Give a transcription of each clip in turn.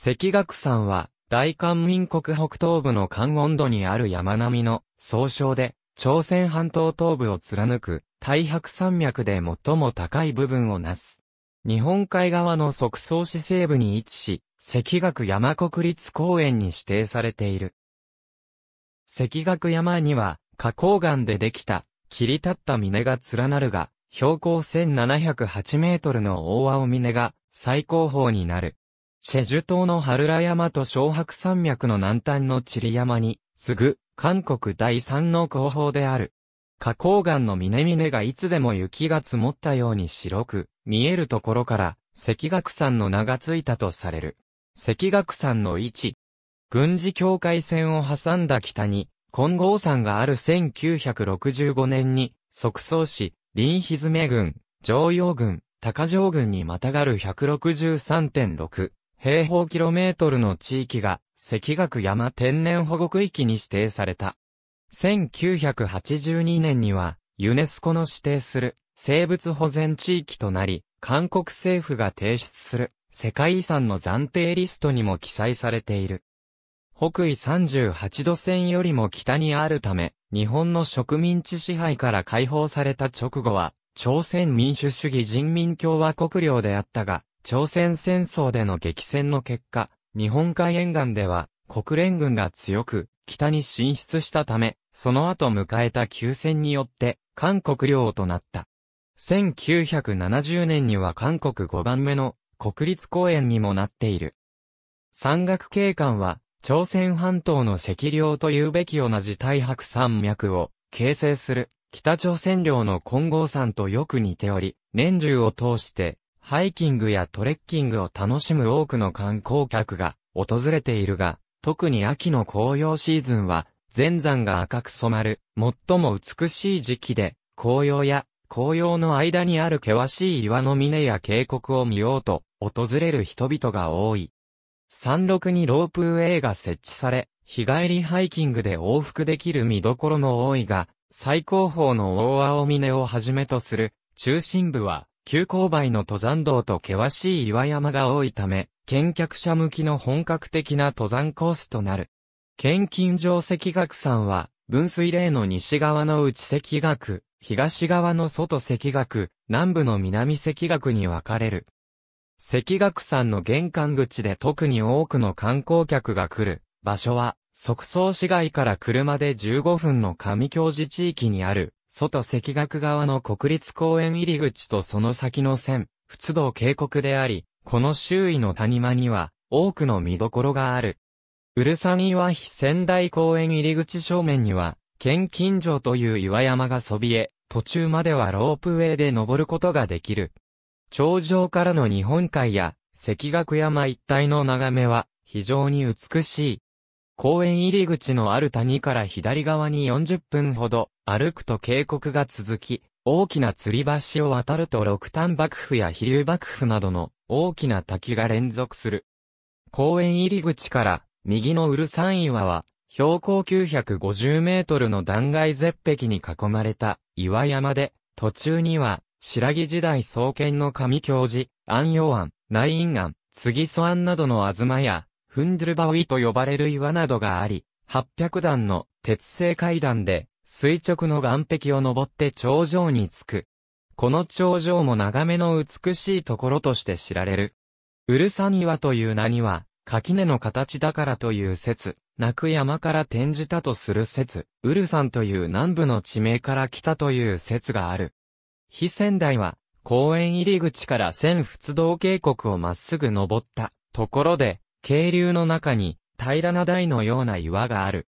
関岳山は、大韓民国北東部の関温度にある山並みの総称で、朝鮮半島東部を貫く、太白山脈で最も高い部分をなす。日本海側の即層市西部に位置し、関岳山国立公園に指定されている。関岳山には、花崗岩でできた、切り立った峰が連なるが、標高1708メートルの大青峰が最高峰になる。チェジュ島の春ら山と小白山脈の南端のチリ山に、すぐ、韓国第三の後方である。花崗岩の峰々がいつでも雪が積もったように白く、見えるところから、赤岳山の名がついたとされる。赤岳山の位置。軍事境界線を挟んだ北に、金剛山がある1965年に、即走市、林ずめ郡、常用郡、高城郡にまたがる163.6平方キロメートルの地域が赤岳山天然保護区域に指定された。1982年にはユネスコの指定する生物保全地域となり、韓国政府が提出する世界遺産の暫定リストにも記載されている。北緯38度線よりも北にあるため、日本の植民地支配から解放された直後は、朝鮮民主主義人民共和国領であったが、朝鮮戦争での激戦の結果、日本海沿岸では国連軍が強く北に進出したため、その後迎えた休戦によって韓国領となった。1970年には韓国5番目の国立公園にもなっている。山岳景観は朝鮮半島の赤領というべき同じ大白山脈を形成する北朝鮮領の金剛山とよく似ており、年中を通してハイキングやトレッキングを楽しむ多くの観光客が訪れているが、特に秋の紅葉シーズンは、前山が赤く染まる、最も美しい時期で、紅葉や紅葉の間にある険しい岩の峰や渓谷を見ようと、訪れる人々が多い。山麓にロープウェイが設置され、日帰りハイキングで往復できる見どころも多いが、最高峰の大青峰をはじめとする、中心部は、急勾配の登山道と険しい岩山が多いため、見客者向きの本格的な登山コースとなる。県近上石岳山は、分水嶺の西側の内石岳、東側の外石岳、南部の南石岳に分かれる。石岳山の玄関口で特に多くの観光客が来る場所は、即走市街から車で15分の上京寺地域にある外赤学側の国立公園入り口とその先の線、仏道渓谷であり、この周囲の谷間には、多くの見どころがある。うるさには非仙台公園入り口正面には、県近城という岩山がそびえ、途中まではロープウェイで登ることができる。頂上からの日本海や、赤岳山一帯の眺めは、非常に美しい。公園入り口のある谷から左側に40分ほど歩くと渓谷が続き、大きな吊り橋を渡ると六丹幕府や飛龍幕府などの大きな滝が連続する。公園入り口から右のウルサン岩は標高950メートルの断崖絶壁に囲まれた岩山で、途中には白木時代創建の上京寺、安陽庵、内院庵、杉祖庵などの東やフンドゥルバウイと呼ばれる岩などがあり、800段の鉄製階段で垂直の岸壁を登って頂上に着く。この頂上も眺めの美しいところとして知られる。ウルサ庭という名には、垣根の形だからという説、泣く山から転じたとする説、ウルサンという南部の地名から来たという説がある。非仙台は、公園入り口から千仏道渓谷をまっすぐ登ったところで、渓流の中に平らな台のような岩がある。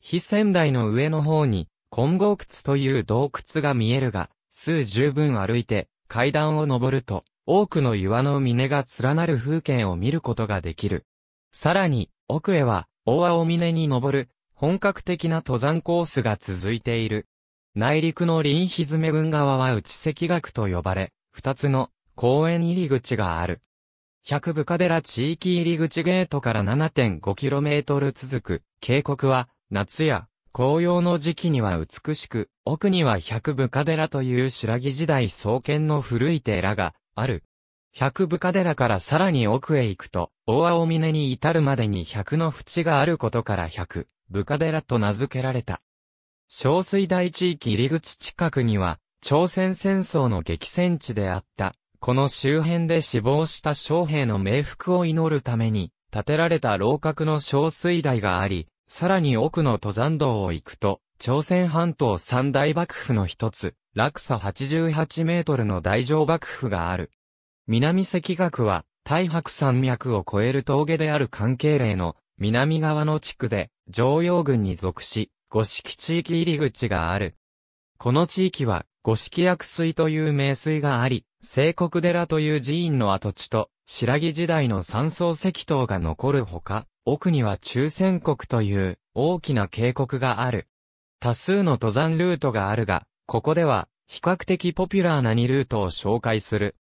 非仙台の上の方に、金剛窟という洞窟が見えるが、数十分歩いて階段を登ると、多くの岩の峰が連なる風景を見ることができる。さらに、奥へは、大青峰に登る、本格的な登山コースが続いている。内陸の林蹄群側は内赤学と呼ばれ、二つの公園入り口がある。百部下寺地域入り口ゲートから 7.5km 続く渓谷は夏や紅葉の時期には美しく、奥には百部下寺という白木時代創建の古い寺がある。百部下寺からさらに奥へ行くと、大青峰に至るまでに百の淵があることから百部下寺と名付けられた。小水台地域入り口近くには、朝鮮戦争の激戦地であった、この周辺で死亡した将兵の冥福を祈るために、建てられた楼閣の小水台があり、さらに奥の登山道を行くと、朝鮮半島三大幕府の一つ、落差88メートルの大乗幕府がある。南関学は、大白山脈を越える峠である関係例の南側の地区で、常用軍に属し、五色地域入り口がある。この地域は、五色薬水という名水があり、聖国寺という寺院の跡地と、白木時代の山荘石塔が残るほか、奥には中仙国という大きな渓谷がある。多数の登山ルートがあるが、ここでは比較的ポピュラーな2ルートを紹介する。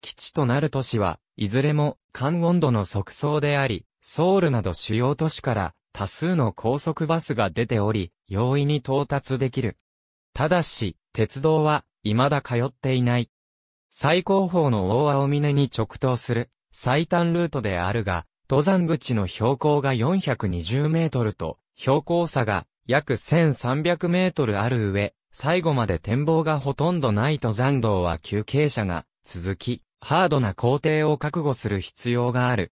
基地となる都市は、いずれも関温度の即走であり、ソウルなど主要都市から多数の高速バスが出ており、容易に到達できる。ただし、鉄道は未だ通っていない。最高峰の大青峰に直通する最短ルートであるが、登山口の標高が420メートルと、標高差が約1300メートルある上、最後まで展望がほとんどない登山道は休憩者が続き、ハードな工程を覚悟する必要がある。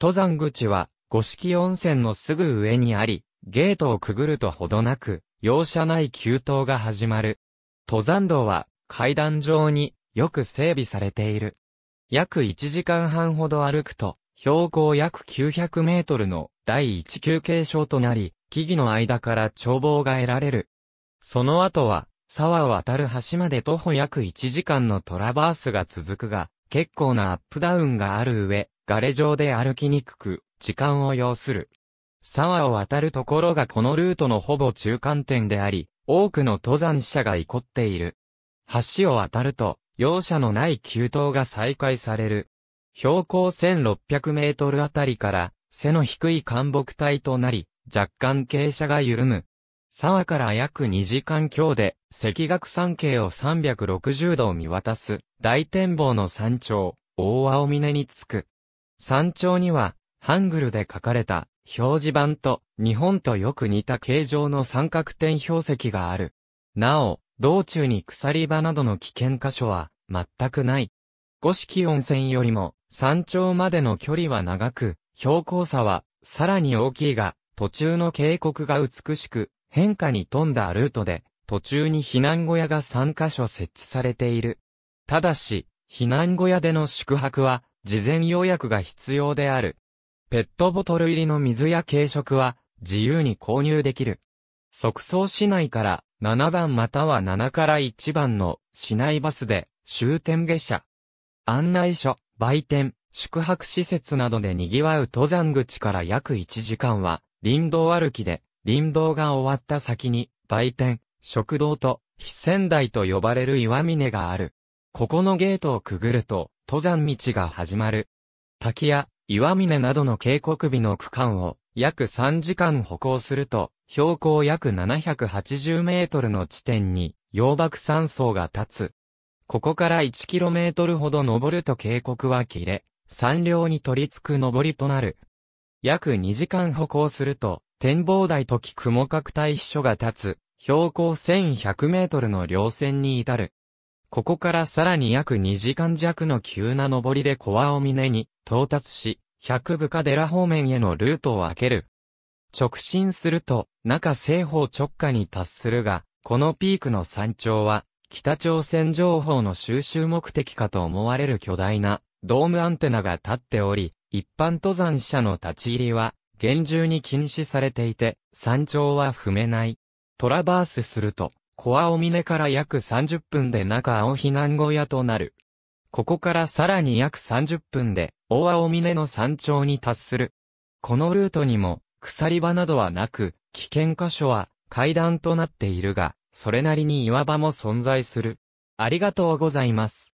登山口は五色温泉のすぐ上にあり、ゲートをくぐるとほどなく、容赦ない急登が始まる。登山道は階段状によく整備されている。約1時間半ほど歩くと、標高約900メートルの第1休憩所となり、木々の間から眺望が得られる。その後は、沢を渡る橋まで徒歩約1時間のトラバースが続くが、結構なアップダウンがある上、ガレ状で歩きにくく、時間を要する。沢を渡るところがこのルートのほぼ中間点であり、多くの登山者が怒っている。橋を渡ると、容赦のない急登が再開される。標高1600メートルあたりから、背の低い寒木帯となり、若干傾斜が緩む。沢から約2時間強で、赤岳山系を360度見渡す、大展望の山頂、大青峰に着く。山頂には、ハングルで書かれた、表示板と、日本とよく似た形状の三角点標石がある。なお、道中に鎖場などの危険箇所は全くない。五色温泉よりも山頂までの距離は長く、標高差はさらに大きいが、途中の渓谷が美しく、変化に富んだルートで、途中に避難小屋が3箇所設置されている。ただし、避難小屋での宿泊は、事前予約が必要である。ペットボトル入りの水や軽食は、自由に購入できる。即走市内から7番または7から1番の市内バスで終点下車。案内所、売店、宿泊施設などで賑わう登山口から約1時間は林道歩きで林道が終わった先に売店、食堂と非仙台と呼ばれる岩峰がある。ここのゲートをくぐると登山道が始まる。滝や岩峰などの渓谷美の区間を約3時間歩行すると、標高約780メートルの地点に、洋爆山荘が立つ。ここから 1km ほど登ると渓谷は切れ、山稜に取り付く登りとなる。約2時間歩行すると、展望台時雲角対秘書が立つ、標高1100メートルの稜線に至る。ここからさらに約2時間弱の急な登りでコアを峰に到達し、百部下寺方面へのルートを開ける。直進すると、中西方直下に達するが、このピークの山頂は、北朝鮮情報の収集目的かと思われる巨大なドームアンテナが立っており、一般登山者の立ち入りは厳重に禁止されていて、山頂は踏めない。トラバースすると、コアオ峰から約30分で中青避難小屋となる。ここからさらに約30分で、大青峰の山頂に達する。このルートにも、鎖場などはなく、危険箇所は階段となっているが、それなりに岩場も存在する。ありがとうございます。